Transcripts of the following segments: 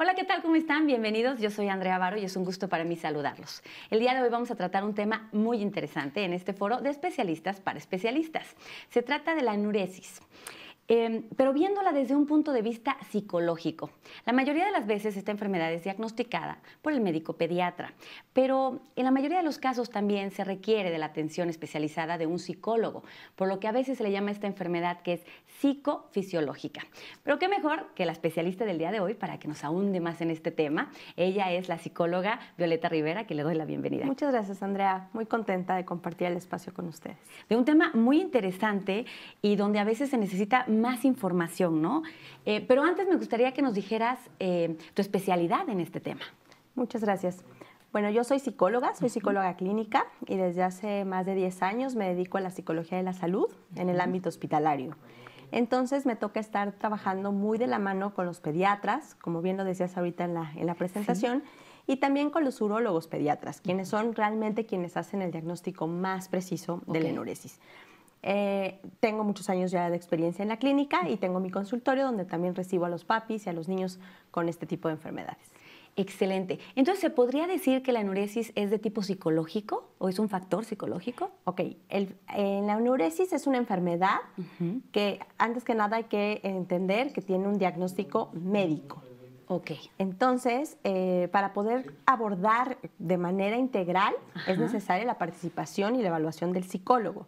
Hola, ¿qué tal? ¿Cómo están? Bienvenidos. Yo soy Andrea Varo y es un gusto para mí saludarlos. El día de hoy vamos a tratar un tema muy interesante en este foro de especialistas para especialistas. Se trata de la enuresis. Em, pero viéndola desde un punto de vista psicológico. La mayoría de las veces esta enfermedad es diagnosticada por el médico pediatra, pero en la mayoría de los casos también se requiere de la atención especializada de un psicólogo, por lo que a veces se le llama esta enfermedad que es psicofisiológica. Pero qué mejor que la especialista del día de hoy para que nos ahunde más en este tema. Ella es la psicóloga Violeta Rivera, que le doy la bienvenida. Muchas gracias, Andrea. Muy contenta de compartir el espacio con ustedes. De un tema muy interesante y donde a veces se necesita más información, ¿no? Eh, pero antes me gustaría que nos dijeras eh, tu especialidad en este tema. Muchas gracias. Bueno, yo soy psicóloga, soy psicóloga clínica y desde hace más de 10 años me dedico a la psicología de la salud en el ámbito hospitalario. Entonces me toca estar trabajando muy de la mano con los pediatras, como bien lo decías ahorita en la, presentación, y también con los urólogos pediatras, quienes son realmente quienes hacen el diagnóstico más preciso de la enuresis. Eh, tengo muchos años ya de experiencia en la clínica y tengo mi consultorio donde también recibo a los papis y a los niños con este tipo de enfermedades. Excelente. Entonces, ¿se podría decir que la enuresis es de tipo psicológico o es un factor psicológico? Ok, el, eh, la enuresis es una enfermedad que antes que nada hay que entender que tiene un diagnóstico médico. Ok. Entonces, eh, para poder abordar de manera integral es necesaria la participación y la evaluación del psicólogo.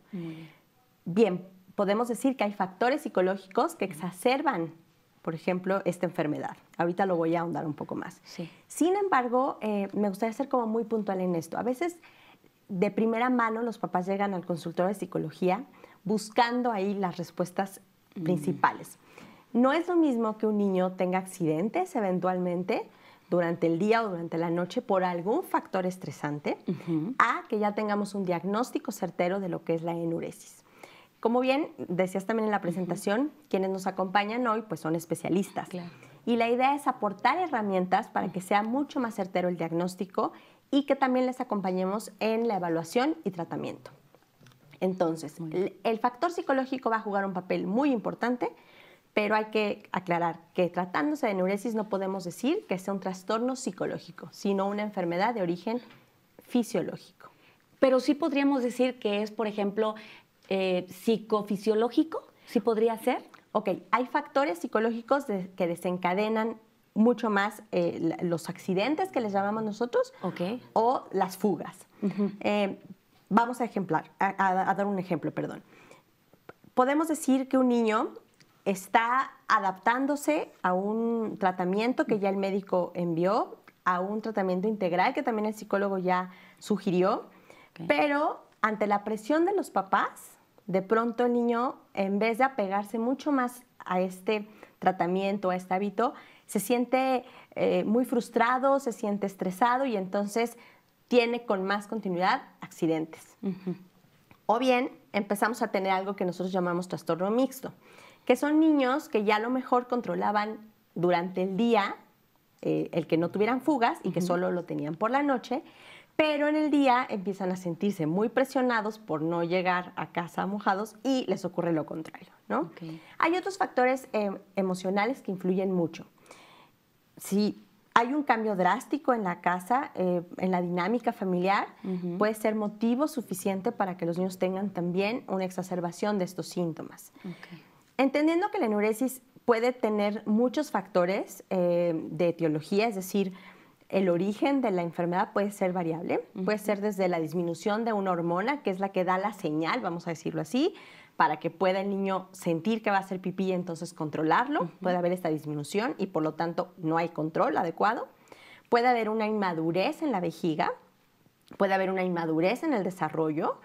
Bien, podemos decir que hay factores psicológicos que exacerban, por ejemplo, esta enfermedad. Ahorita lo voy a ahondar un poco más. Sin embargo, eh, me gustaría ser como muy puntual en esto. A veces, de primera mano, los papás llegan al consultorio de psicología buscando ahí las respuestas principales. No es lo mismo que un niño tenga accidentes eventualmente, durante el día o durante la noche por algún factor estresante a que ya tengamos un diagnóstico certero de lo que es la enuresis. Como bien decías también en la presentación, quienes nos acompañan hoy pues son especialistas. Y la idea es aportar herramientas para que sea mucho más certero el diagnóstico y que también les acompañemos en la evaluación y tratamiento. Entonces, el, factor psicológico va a jugar un papel muy importante, pero hay que aclarar que tratándose de neuresis no podemos decir que sea un trastorno psicológico, sino una enfermedad de origen fisiológico. Pero sí podríamos decir que es, por ejemplo, eh, psicofisiológico, ¿sí podría ser? Ok, hay factores psicológicos que desencadenan mucho más eh, los accidentes que les llamamos nosotros o las fugas. Eh, vamos a ejemplar, a, dar un ejemplo, perdón. Podemos decir que un niño está adaptándose a un tratamiento que ya el médico envió, a un tratamiento integral que también el psicólogo ya sugirió, pero ante la presión de los papás, de pronto el niño, en vez de apegarse mucho más a este tratamiento, a este hábito, se siente eh, muy frustrado, se siente estresado y entonces tiene con más continuidad accidentes. O bien empezamos a tener algo que nosotros llamamos trastorno mixto, que son niños que ya a lo mejor controlaban durante el día eh, el que no tuvieran fugas y que solo lo tenían por la noche, pero en el día empiezan a sentirse muy presionados por no llegar a casa mojados y les ocurre lo contrario, ¿no? Hay otros factores eh, emocionales que influyen mucho. Si hay un cambio drástico en la casa, eh, en la dinámica familiar, puede ser motivo suficiente para que los niños tengan también una exacerbación de estos síntomas. Entendiendo que la enuresis puede tener muchos factores eh, de etiología, es decir, el origen de la enfermedad puede ser variable, puede ser desde la disminución de una hormona, que es la que da la señal, vamos a decirlo así, para que pueda el niño sentir que va a hacer pipí y entonces controlarlo, puede haber esta disminución y por lo tanto no hay control adecuado, puede haber una inmadurez en la vejiga, puede haber una inmadurez en el desarrollo,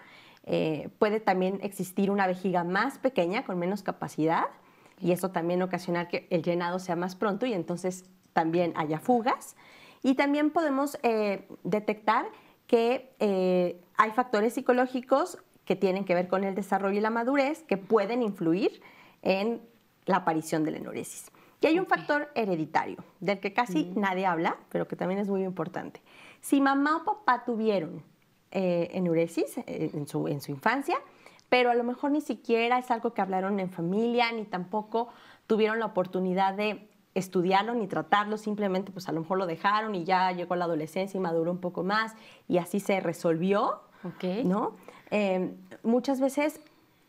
eh, puede también existir una vejiga más pequeña con menos capacidad y eso también ocasionar que el llenado sea más pronto y entonces también haya fugas. Y también podemos eh, detectar que eh, hay factores psicológicos que tienen que ver con el desarrollo y la madurez que pueden influir en la aparición de la enuresis. Y hay un factor hereditario, del que casi mm. nadie habla, pero que también es muy importante. Si mamá o papá tuvieron eh, enuresis su, en su infancia, pero a lo mejor ni siquiera es algo que hablaron en familia, ni tampoco tuvieron la oportunidad de estudiarlo ni tratarlo, simplemente pues a lo mejor lo dejaron y ya llegó la adolescencia y maduró un poco más y así se resolvió, ¿no? Em, muchas veces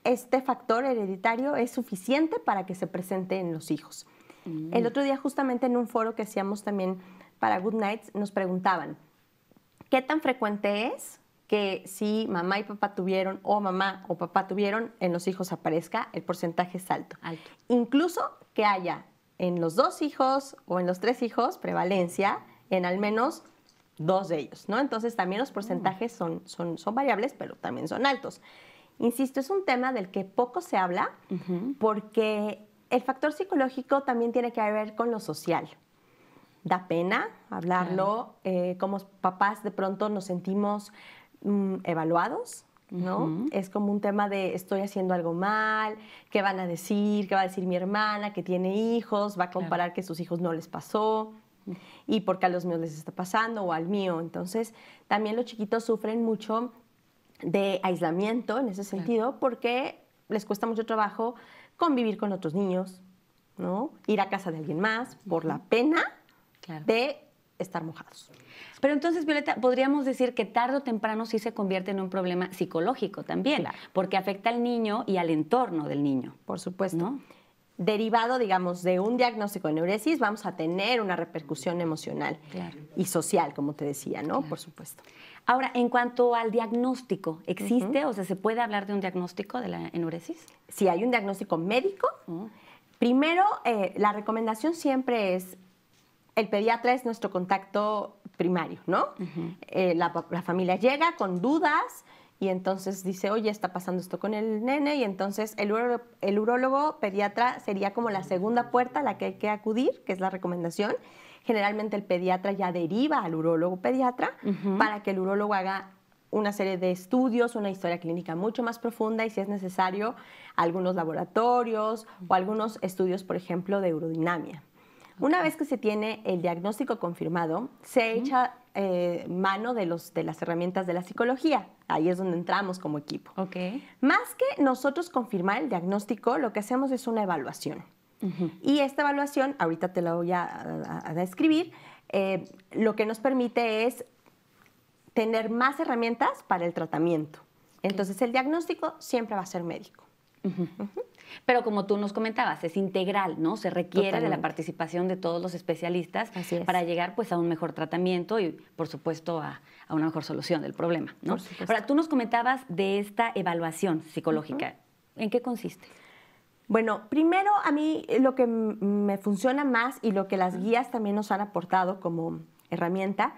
este factor hereditario es suficiente para que se presente en los hijos. Mm. El otro día justamente en un foro que hacíamos también para Good Nights nos preguntaban, ¿qué tan frecuente es que si mamá y papá tuvieron o mamá o papá tuvieron, en los hijos aparezca, el porcentaje es alto. alto. Incluso que haya en los dos hijos o en los tres hijos prevalencia en al menos dos de ellos, ¿no? Entonces también los porcentajes son, variables, pero también son altos. Insisto, es un tema del que poco se habla porque el factor psicológico también tiene que ver con lo social. Da pena hablarlo, eh, como papás de pronto nos sentimos mm, evaluados, ¿no? Es como un tema de estoy haciendo algo mal, qué van a decir, qué va a decir mi hermana que tiene hijos, va a comparar que que sus hijos no les pasó y por y porque a los míos les está pasando o al mío. Entonces, también los chiquitos sufren mucho de aislamiento en ese sentido porque les cuesta mucho trabajo convivir con otros niños, ¿no? Ir a casa de alguien más por la pena de estar mojados. Pero entonces, Violeta, podríamos decir que tarde o temprano sí se convierte en un problema psicológico también, porque afecta al niño y al entorno del niño. Por supuesto. Derivado, digamos, de un diagnóstico de neuresis, vamos a tener una repercusión emocional y social, como te decía, ¿no? Por supuesto. Ahora, en cuanto al diagnóstico, ¿existe, o sea, se puede hablar de un diagnóstico de la enuresis? Si hay un diagnóstico médico. Mm. Primero, eh, la recomendación siempre es el pediatra es nuestro contacto primario, ¿no? Eh, la, familia llega con dudas y entonces dice, oye, está pasando esto con el nene y entonces el, urólogo pediatra sería como la segunda puerta a la que hay que acudir, que es la recomendación. Generalmente el pediatra ya deriva al urólogo pediatra para que el urólogo haga una serie de estudios, una historia clínica mucho más profunda y si es necesario algunos laboratorios o algunos estudios, por ejemplo, de urodinamia. Una vez que se tiene el diagnóstico confirmado, se echa eh, mano de, los, de las herramientas de la psicología. Ahí es donde entramos como equipo. Okay. Más que nosotros confirmar el diagnóstico, lo que hacemos es una evaluación. Y esta evaluación, ahorita te la voy a, describir, eh, lo que nos permite es tener más herramientas para el tratamiento. Entonces el diagnóstico siempre va a ser médico. Pero como tú nos comentabas, es integral, ¿no? Se requiere de la participación de todos los especialistas para llegar pues a un mejor tratamiento y por supuesto a, una mejor solución del problema, Ahora, tú nos comentabas de esta evaluación psicológica. ¿En qué consiste? Bueno, primero a mí lo que me funciona más y lo que las guías también nos han aportado como herramienta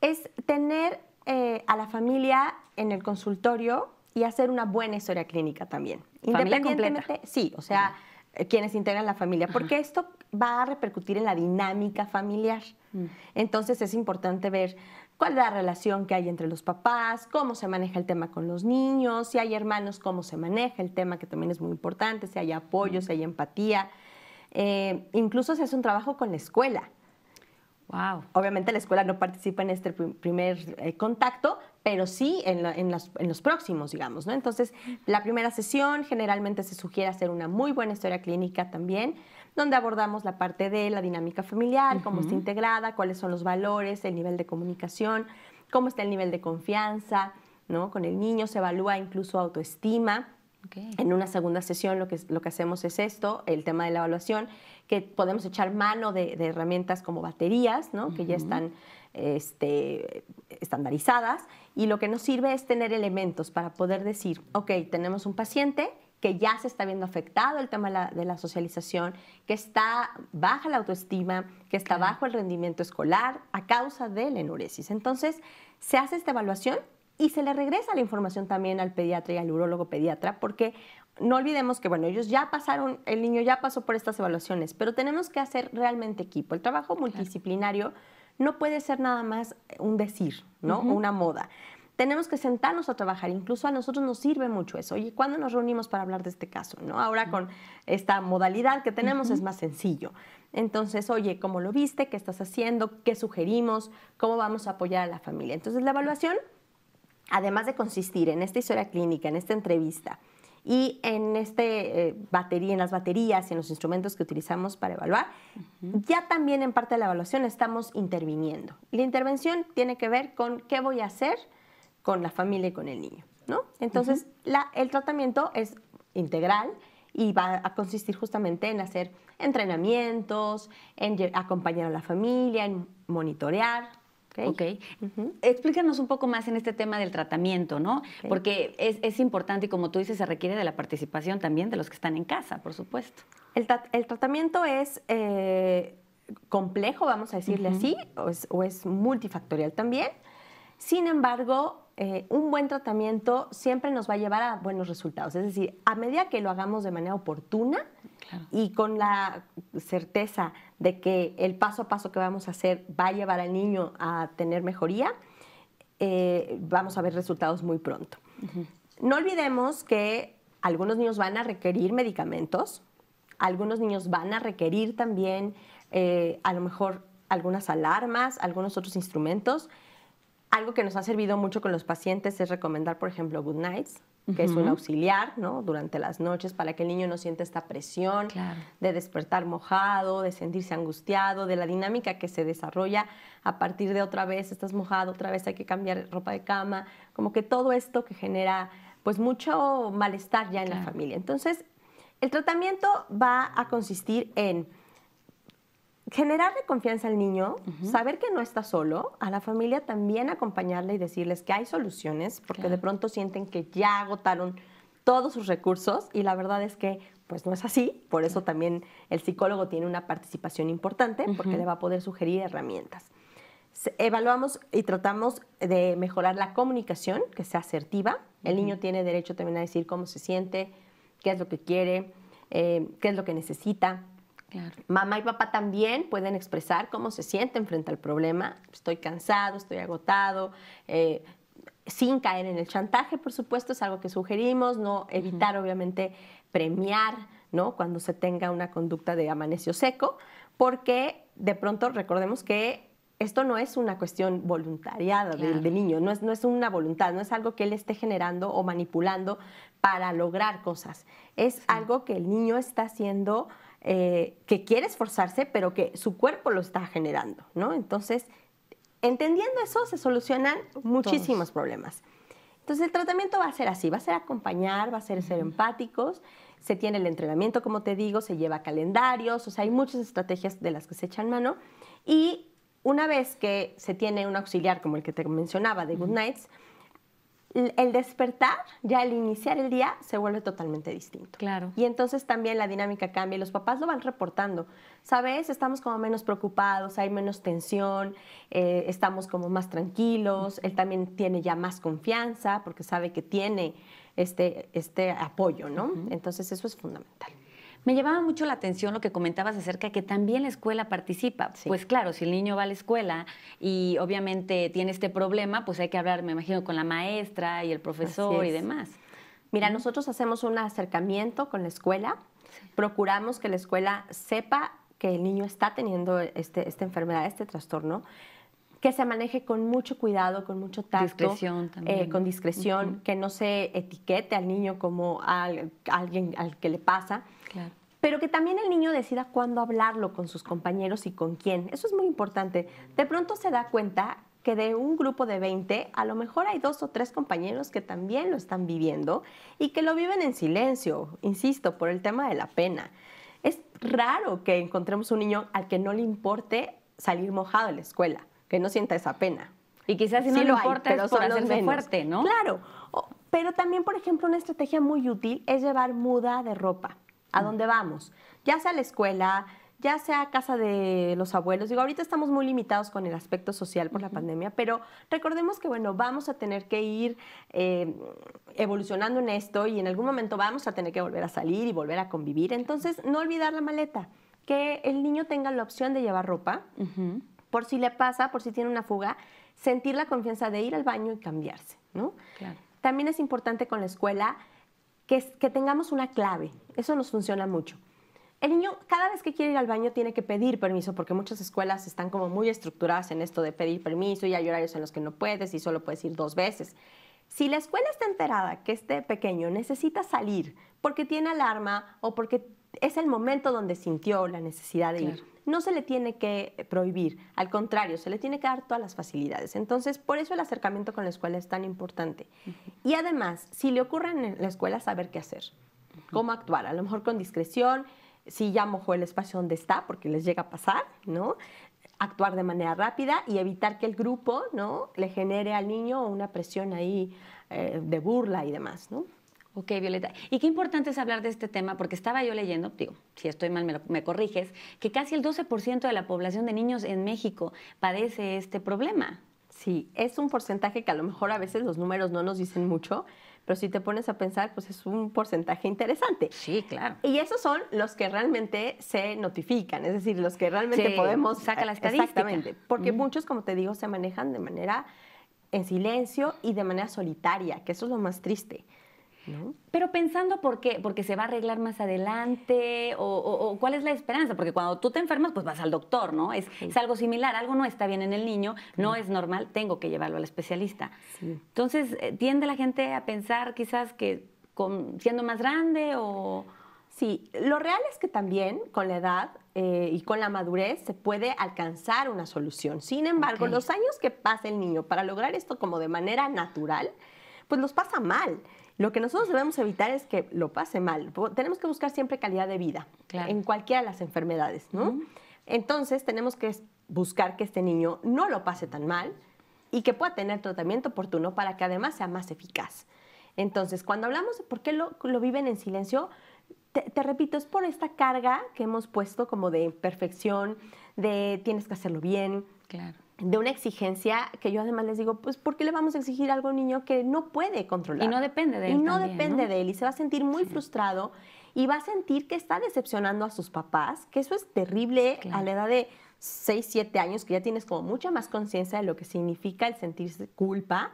es tener eh, a la familia en el consultorio y hacer una buena historia clínica también. Independientemente, sí, o sea, eh, quienes integran la familia, porque esto va a repercutir en la dinámica familiar. Mm. Entonces es importante ver cuál es la relación que hay entre los papás, cómo se maneja el tema con los niños, si hay hermanos, cómo se maneja el tema, que también es muy importante, si hay apoyo, mm. si hay empatía. Eh, incluso se hace un trabajo con la escuela. Wow. Obviamente la escuela no participa en este primer eh, contacto, pero sí en, los próximos, digamos, ¿no? Entonces, la primera sesión generalmente se sugiere hacer una muy buena historia clínica también, donde abordamos la parte de la dinámica familiar, cómo está integrada, cuáles son los valores, el nivel de comunicación, cómo está el nivel de confianza, ¿no? Con el niño se evalúa incluso autoestima en una segunda sesión lo que, lo que hacemos es esto, el tema de la evaluación, que podemos echar mano de, herramientas como baterías, que ya están este, estandarizadas, y lo que nos sirve es tener elementos para poder decir, ok, tenemos un paciente que ya se está viendo afectado el tema de la, socialización, que está baja la autoestima, que está bajo el rendimiento escolar a causa de la enuresis. Entonces, se hace esta evaluación y se le regresa la información también al pediatra y al urólogo pediatra, porque no olvidemos que, bueno, ellos ya pasaron, el niño ya pasó por estas evaluaciones, pero tenemos que hacer realmente equipo. El trabajo multidisciplinario no puede ser nada más un decir, ¿no? Una moda. Tenemos que sentarnos a trabajar, incluso a nosotros nos sirve mucho eso. Oye, ¿cuándo nos reunimos para hablar de este caso? ¿No? Ahora con esta modalidad que tenemos es más sencillo. Entonces, oye, ¿cómo lo viste? ¿Qué estás haciendo? ¿Qué sugerimos? ¿Cómo vamos a apoyar a la familia? Entonces, la evaluación además de consistir en esta historia clínica, en esta entrevista y en este eh, batería, en las baterías y en los instrumentos que utilizamos para evaluar, ya también en parte de la evaluación estamos interviniendo. La intervención tiene que ver con qué voy a hacer con la familia y con el niño, ¿no? Entonces, el tratamiento es integral y va a consistir justamente en hacer entrenamientos, en acompañar a la familia, en monitorear, Ok. Explícanos un poco más en este tema del tratamiento, ¿no? Porque es, importante y como tú dices, se requiere de la participación también de los que están en casa, por supuesto. El, tratamiento es eh, complejo, vamos a decirle así, o es, multifactorial también. Sin embargo, eh, un buen tratamiento siempre nos va a llevar a buenos resultados. Es decir, a medida que lo hagamos de manera oportuna y con la certeza de que el paso a paso que vamos a hacer va a llevar al niño a tener mejoría, eh, vamos a ver resultados muy pronto. No olvidemos que algunos niños van a requerir medicamentos, algunos niños van a requerir también eh, a lo mejor algunas alarmas, algunos otros instrumentos. Algo que nos ha servido mucho con los pacientes es recomendar, por ejemplo, good nights, que es un auxiliar, ¿no? Durante las noches para que el niño no sienta esta presión de despertar mojado, de sentirse angustiado, de la dinámica que se desarrolla a partir de otra vez estás mojado, otra vez hay que cambiar ropa de cama, como que todo esto que genera pues mucho malestar ya en la familia. Entonces, el tratamiento va a consistir en generarle confianza al niño, saber que no está solo, a la familia también acompañarle y decirles que hay soluciones, porque de pronto sienten que ya agotaron todos sus recursos y la verdad es que pues no es así, por eso también el psicólogo tiene una participación importante porque le va a poder sugerir herramientas. Evaluamos y tratamos de mejorar la comunicación, que sea asertiva. El niño tiene derecho también a decir cómo se siente, qué es lo que quiere, eh, qué es lo que necesita Mamá y papá también pueden expresar cómo se sienten frente al problema. Estoy cansado, estoy agotado. Eh, sin caer en el chantaje, por supuesto, es algo que sugerimos, no evitar obviamente premiar, ¿no? Cuando se tenga una conducta de amanecio seco, porque de pronto recordemos que esto no es una cuestión voluntariada del, niño, no es, una voluntad, no es algo que él esté generando o manipulando para lograr cosas, es algo que el niño está haciendo eh, que quiere esforzarse, pero que su cuerpo lo está generando, ¿no? Entonces, entendiendo eso, se solucionan muchísimos problemas. Entonces, el tratamiento va a ser así, va a ser acompañar, va a ser ser empáticos, se tiene el entrenamiento, como te digo, se lleva calendarios, o sea, hay muchas estrategias de las que se echan mano. Y una vez que se tiene un auxiliar como el que te mencionaba de Good Nights, el despertar, ya al iniciar el día, se vuelve totalmente distinto. Claro. Y entonces también la dinámica cambia y los papás lo van reportando. ¿Sabes? Estamos como menos preocupados, hay menos tensión, eh, estamos como más tranquilos, él también tiene ya más confianza porque sabe que tiene este, este apoyo, ¿no? Entonces eso es fundamental. Me llevaba mucho la atención lo que comentabas acerca de que también la escuela participa. Pues claro, si el niño va a la escuela y obviamente tiene este problema, pues hay que hablar, me imagino, con la maestra y el profesor y demás. Mira, nosotros hacemos un acercamiento con la escuela, procuramos que la escuela sepa que el niño está teniendo este, esta enfermedad, este trastorno, que se maneje con mucho cuidado, con mucho tacto, eh, con discreción, que no se etiquete al niño como a alguien al que le pasa, pero que también el niño decida cuándo hablarlo con sus compañeros y con quién. Eso es muy importante. De pronto se da cuenta que de un grupo de 20, a lo mejor hay dos o tres compañeros que también lo están viviendo y que lo viven en silencio, insisto, por el tema de la pena. Es raro que encontremos un niño al que no le importe salir mojado de la escuela que no sienta esa pena. Y quizás si no lo le importa pero es por fuerte, ¿no? Claro. Pero también, por ejemplo, una estrategia muy útil es llevar muda de ropa a mm. dónde vamos, ya sea a la escuela, ya sea a casa de los abuelos. Digo, ahorita estamos muy limitados con el aspecto social por la pandemia, pero recordemos que, bueno, vamos a tener que ir eh, evolucionando en esto y en algún momento vamos a tener que volver a salir y volver a convivir. Entonces, no olvidar la maleta, que el niño tenga la opción de llevar ropa por si le pasa, por si tiene una fuga, sentir la confianza de ir al baño y cambiarse, También es importante con la escuela que, tengamos una clave, eso nos funciona mucho. El niño cada vez que quiere ir al baño tiene que pedir permiso, porque muchas escuelas están como muy estructuradas en esto de pedir permiso y hay horarios en los que no puedes y solo puedes ir dos veces. Si la escuela está enterada que este pequeño necesita salir porque tiene alarma o porque es el momento donde sintió la necesidad de ir, no se le tiene que eh, prohibir, al contrario, se le tiene que dar todas las facilidades. Entonces, por eso el acercamiento con la escuela es tan importante. Y además, si le ocurre en la escuela, saber qué hacer, cómo actuar, a lo mejor con discreción, si ya mojó el espacio donde está, porque les llega a pasar, ¿no? Actuar de manera rápida y evitar que el grupo, ¿no? Le genere al niño una presión ahí eh, de burla y demás, ¿no? Ok, Violeta. Y qué importante es hablar de este tema, porque estaba yo leyendo, digo, si estoy mal me, me corriges, que casi el 12% de la población de niños en México padece este problema. Sí, es un porcentaje que a lo mejor a veces los números no nos dicen mucho, pero si te pones a pensar, pues es un porcentaje interesante. Sí, claro. Y esos son los que realmente se notifican, es decir, los que realmente podemos... Saca la eh, estadística. Exactamente, porque muchos, como te digo, se manejan de manera en silencio y de manera solitaria, que eso es lo más triste. Pero pensando por qué, porque se va a arreglar más adelante o, cuál es la esperanza, porque cuando tú te enfermas, pues vas al doctor, ¿no? Es, algo similar, algo no está bien en el niño, no es normal, tengo que llevarlo al especialista. Entonces, eh, tiende la gente a pensar quizás que siendo más grande o... Sí, lo real es que también con la edad eh, y con la madurez se puede alcanzar una solución. Sin embargo, los años que pasa el niño para lograr esto como de manera natural, pues los pasa mal. Lo que nosotros debemos evitar es que lo pase mal. Tenemos que buscar siempre calidad de vida en cualquiera de las enfermedades, ¿no? Entonces tenemos que buscar que este niño no lo pase tan mal y que pueda tener tratamiento oportuno para que además sea más eficaz. Entonces, cuando hablamos de por qué lo, lo viven en silencio, te, te, repito, es por esta carga que hemos puesto como de perfección, de tienes que hacerlo bien. Claro de una exigencia que yo además les digo, pues ¿por qué le vamos a exigir algo a un niño que no puede controlar? Y no depende de él. Y no depende de él y se va a sentir muy frustrado y va a sentir que está decepcionando a sus papás, que eso es terrible a la edad de 6, 7 años, que ya tienes como mucha más conciencia de lo que significa el sentirse culpa.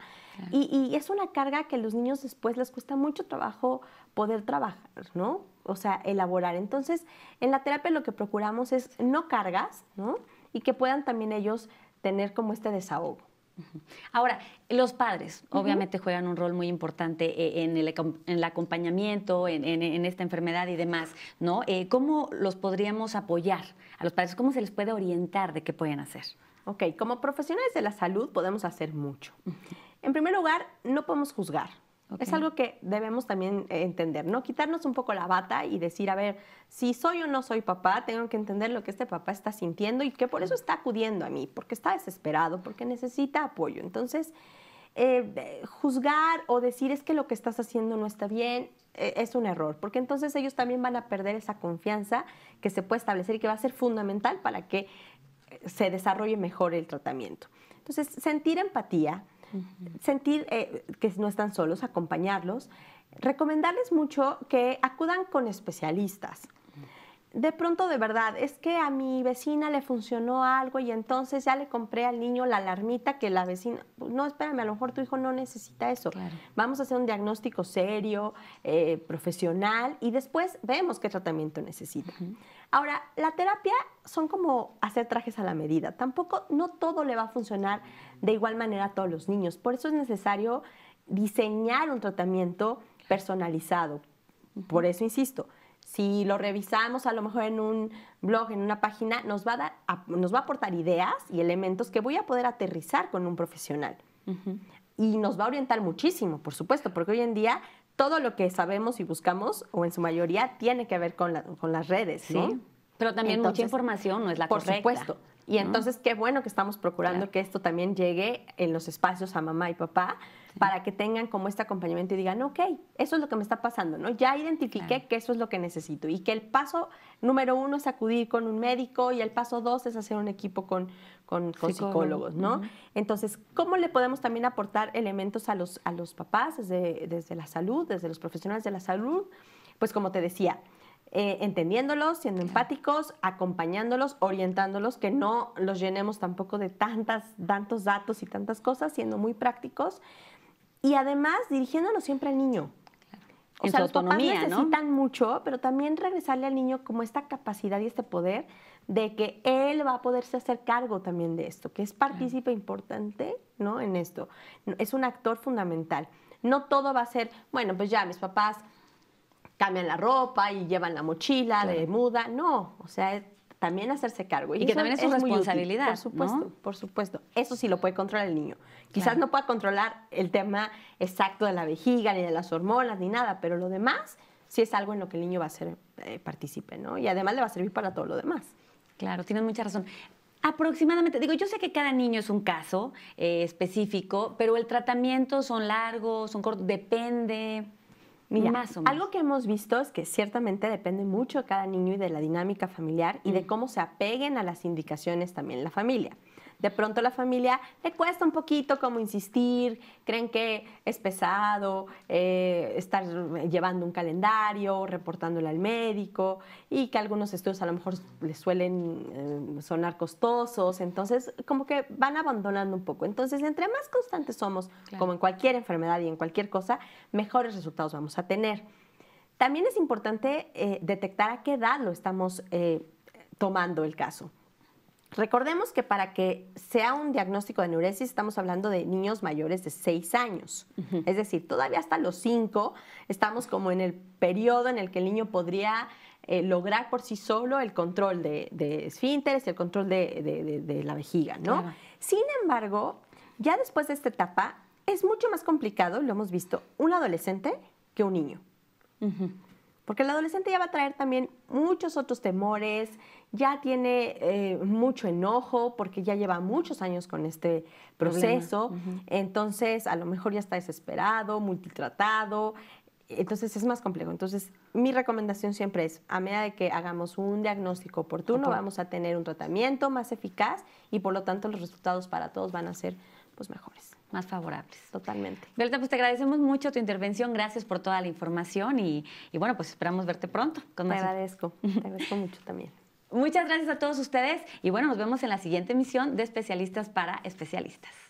Y, y, es una carga que a los niños después les cuesta mucho trabajo poder trabajar, ¿no? O sea, elaborar. Entonces, en la terapia lo que procuramos es no cargas, ¿no? Y que puedan también ellos tener como este desahogo. Ahora, los padres obviamente juegan un rol muy importante eh, en el, en el acompañamiento, en, en, esta enfermedad y demás, ¿no? Eh, ¿Cómo los podríamos apoyar a los padres? ¿Cómo se les puede orientar de qué pueden hacer? Ok, como profesionales de la salud podemos hacer mucho. En primer lugar, no podemos juzgar, es algo que debemos también eh, entender, ¿no? Quitarnos un poco la bata y decir, a ver, si soy o no soy papá, tengo que entender lo que este papá está sintiendo y que por eso está acudiendo a mí, porque está desesperado, porque necesita apoyo. Entonces, eh, juzgar o decir es que lo que estás haciendo no está bien eh, es un error, porque entonces ellos también van a perder esa confianza que se puede establecer y que va a ser fundamental para que se desarrolle mejor el tratamiento. Entonces, sentir empatía, sentir eh, que no están solos, acompañarlos, recomendarles mucho que acudan con especialistas de pronto de verdad, es que a mi vecina le funcionó algo y entonces ya le compré al niño la alarmita que la vecina, pues, no, espérame, a lo mejor tu hijo no necesita eso. Vamos a hacer un diagnóstico serio, eh, profesional y después vemos qué tratamiento necesita. Ahora, la terapia son como hacer trajes a la medida. Tampoco, no todo le va a funcionar de igual manera a todos los niños. Por eso es necesario diseñar un tratamiento personalizado. Por eso insisto, si lo revisamos a lo mejor en un blog, en una página, nos va a, aportar ideas y elementos que voy a poder aterrizar con un profesional. Y nos va a orientar muchísimo, por supuesto, porque hoy en día todo lo que sabemos y buscamos, o en su mayoría, tiene que ver con, las redes, Pero también mucha información no es la por correcta. Por supuesto. Y entonces, qué bueno que estamos procurando que esto también llegue en los espacios a mamá y papá, para que tengan como este acompañamiento y digan, ok, eso es lo que me está pasando, ¿no? Ya identifiqué que eso es lo que necesito y que el paso número uno es acudir con un médico y el paso dos es hacer un equipo con, psicólogos, ¿no? Entonces, ¿cómo le podemos también aportar elementos a los, a los papás desde, la salud, desde los profesionales de la salud? Pues como te decía, eh, entendiéndolos, siendo empáticos, acompañándolos, orientándolos, que no los llenemos tampoco de tantas, tantos datos y tantas cosas, siendo muy prácticos y además dirigiéndonos siempre al niño. O sea, los papás necesitan mucho, pero también regresarle al niño como esta capacidad y este poder de que él va a poderse hacer cargo también de esto, que es partícipe importante, ¿no? En esto. Es un actor fundamental. No todo va a ser, bueno, pues ya mis papás cambian la ropa y llevan la mochila de muda. No, o sea, también hacerse cargo. Y, que también es su responsabilidad. Por supuesto, por supuesto. Eso sí lo puede controlar el niño. Quizás no pueda controlar el tema exacto de la vejiga, ni de las hormonas, ni nada, pero lo demás sí es algo en lo que el niño va a ser participe, eh, partícipe, ¿no? Y además le va a servir para todo lo demás. Claro, tienes mucha razón. Aproximadamente, digo, yo sé que cada niño es un caso eh, específico, pero el tratamiento son largos, son cortos, depende. Mira, algo que hemos visto es que ciertamente depende mucho de cada niño y de la dinámica familiar y de mm. cómo se apeguen a las indicaciones también la familia de pronto la familia le cuesta un poquito como insistir, creen que es pesado eh, estar llevando un calendario, reportándole al médico y que algunos estudios a lo mejor les suelen eh, sonar costosos, entonces como que van abandonando un poco. Entonces, entre más constantes somos, como en cualquier enfermedad y en cualquier cosa, mejores resultados vamos a tener. También es importante eh, detectar a qué edad lo estamos tomando el caso. Recordemos que para que sea un diagnóstico de neuresis estamos hablando de niños mayores de 6 años. Es decir, todavía hasta los 5 estamos como en el periodo en el que el niño podría eh, lograr por sí solo el control de, de esfínteres, el control de, la vejiga, ¿no? Sin embargo, ya después de esta etapa es mucho más complicado, lo hemos visto, un adolescente que un niño. Porque el adolescente ya va a traer también muchos otros temores, ya tiene eh, mucho enojo porque ya lleva muchos años con este proceso, entonces a lo mejor ya está desesperado, multitratado, entonces es más complejo. Entonces, mi recomendación siempre es, a medida de que hagamos un diagnóstico oportuno, vamos a tener un tratamiento más eficaz y por lo tanto los resultados para todos van a ser pues mejores. Más favorables. Totalmente. Belta, pues te agradecemos mucho tu intervención, gracias por toda la información y, bueno, pues esperamos verte pronto. te agradezco, te agradezco mucho también. Muchas gracias a todos ustedes y bueno, nos vemos en la siguiente emisión de Especialistas para Especialistas.